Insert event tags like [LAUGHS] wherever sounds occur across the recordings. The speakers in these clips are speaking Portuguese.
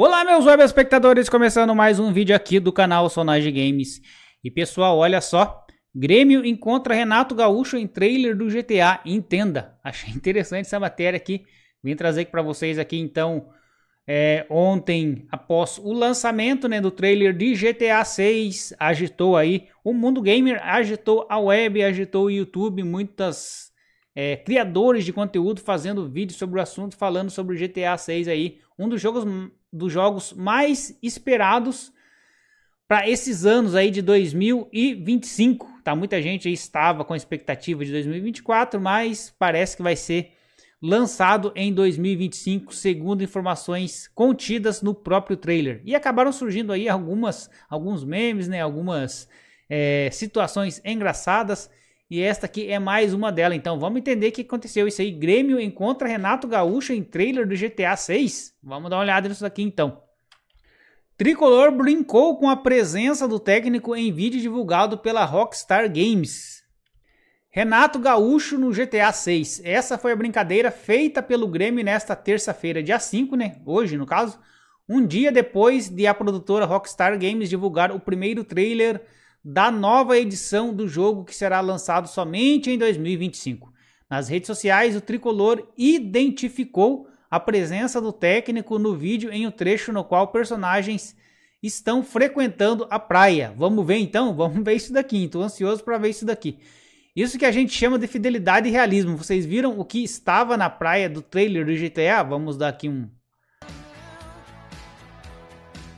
Olá meus web espectadores, começando mais um vídeo aqui do canal Sonage Games. E pessoal, olha só, Grêmio encontra Renato Gaúcho em trailer do GTA, entenda. [LAUGHS] Achei interessante essa matéria aqui, vim trazer para vocês aqui então, é, ontem após o lançamento né, do trailer de GTA 6, agitou aí, o mundo gamer agitou a web, agitou o YouTube, muitas... É, criadores de conteúdo fazendo vídeos sobre o assunto, falando sobre o GTA 6 aí, um dos jogos dos jogos mais esperados para esses anos aí de 2025. Tá, muita gente estava com a expectativa de 2024, mas parece que vai ser lançado em 2025, segundo informações contidas no próprio trailer. E acabaram surgindo aí algumas alguns memes, né, algumas é, situações engraçadas e esta aqui é mais uma dela. Então vamos entender o que aconteceu isso aí. Grêmio encontra Renato Gaúcho em trailer do GTA 6. Vamos dar uma olhada nisso aqui então. Tricolor brincou com a presença do técnico em vídeo divulgado pela Rockstar Games. Renato Gaúcho no GTA 6. Essa foi a brincadeira feita pelo Grêmio nesta terça-feira, dia 5, né? Hoje, no caso. Um dia depois de a produtora Rockstar Games divulgar o primeiro trailer da nova edição do jogo que será lançado somente em 2025. Nas redes sociais, o tricolor identificou a presença do técnico no vídeo em um trecho no qual personagens estão frequentando a praia. Vamos ver então? [LAUGHS] Vamos ver isso daqui. Estou ansioso para ver isso daqui. Isso que a gente chama de fidelidade e realismo. Vocês viram o que estava na praia do trailer do GTA? Vamos dar aqui um.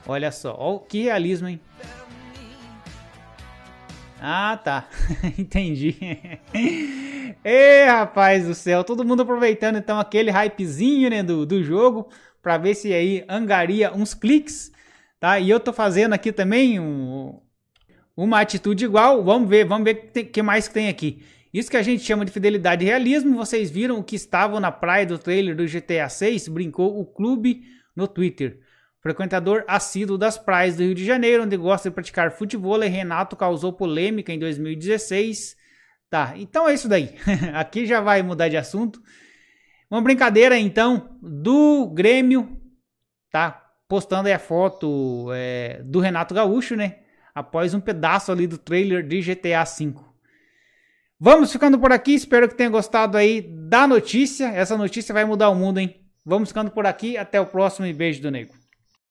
Olha só, olha que realismo, hein? Ah, tá. [LAUGHS] Entendi. Ê, rapaz do céu, todo mundo aproveitando então aquele hypezinho, né, do, do jogo, para ver se aí angaria uns cliques, tá? E eu tô fazendo aqui também um, uma atitude igual, vamos ver, vamos ver o que mais que tem aqui. Isso que a gente chama de fidelidade e realismo, vocês viram o que estavam na praia do trailer do GTA 6, brincou o clube no Twitter. Frequentador assíduo das praias do Rio de Janeiro, onde gosta de praticar futebol, Renato causou polêmica em 2016. Tá, então é isso daí. [LAUGHS] Aqui já vai mudar de assunto. Uma brincadeira, então, do Grêmio, tá? Postando aí a foto é, do Renato Gaúcho, né? Após um pedaço ali do trailer de GTA V. Vamos ficando por aqui. Espero que tenha gostado aí da notícia. Essa notícia vai mudar o mundo, hein? Vamos ficando por aqui. Até o próximo e beijo do Nego.